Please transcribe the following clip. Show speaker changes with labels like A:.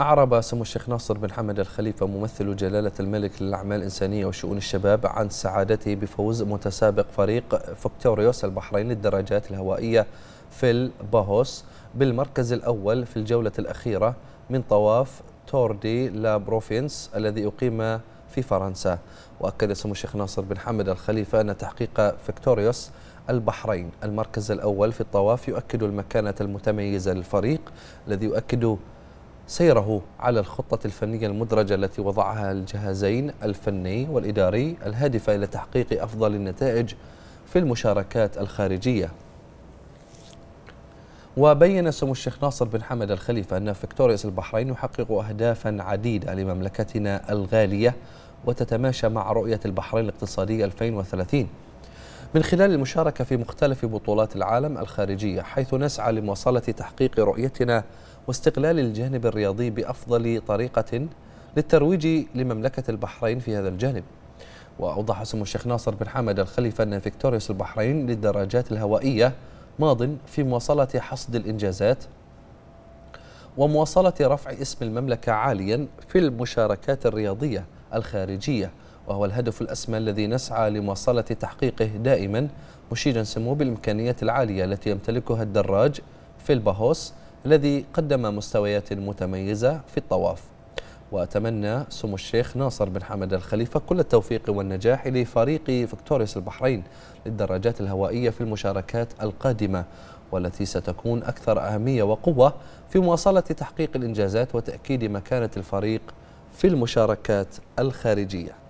A: أعرب سمو الشيخ ناصر بن حمد الخليفة ممثل جلالة الملك للأعمال الإنسانية وشؤون الشباب عن سعادته بفوز متسابق فريق فكتوريوس البحرين للدراجات الهوائية في الباهوس بالمركز الأول في الجولة الأخيرة من طواف توردي لا بروفينس الذي أقيم في فرنسا وأكد سمو الشيخ ناصر بن حمد الخليفة أن تحقيق فكتوريوس البحرين المركز الأول في الطواف يؤكد المكانة المتميزة للفريق الذي يؤكد سيره على الخطة الفنية المدرجة التي وضعها الجهازين الفني والإداري الهادفة إلى تحقيق أفضل النتائج في المشاركات الخارجية وبين سمو الشيخ ناصر بن حمد الخليفة أن فيكتوريوس البحرين يحقق أهدافا عديدة لمملكتنا الغالية وتتماشى مع رؤية البحرين الاقتصادية 2030 من خلال المشاركة في مختلف بطولات العالم الخارجية حيث نسعى لمواصلة تحقيق رؤيتنا واستقلال الجانب الرياضي بأفضل طريقة للترويج لمملكة البحرين في هذا الجانب وأوضح سمو الشيخ ناصر بن حمد الخليفة أن فيكتوريوس البحرين للدراجات الهوائية ماض في مواصلة حصد الإنجازات ومواصلة رفع اسم المملكة عاليا في المشاركات الرياضية الخارجية وهو الهدف الأسمى الذي نسعى لمواصلة تحقيقه دائما مشيرا سمو بالإمكانيات العالية التي يمتلكها الدراج في الباهوس الذي قدم مستويات متميزة في الطواف وأتمنى سمو الشيخ ناصر بن حمد الخليفة كل التوفيق والنجاح لفريق فيكتوريس البحرين للدراجات الهوائية في المشاركات القادمة والتي ستكون أكثر أهمية وقوة في مواصلة تحقيق الإنجازات وتأكيد مكانة الفريق في المشاركات الخارجية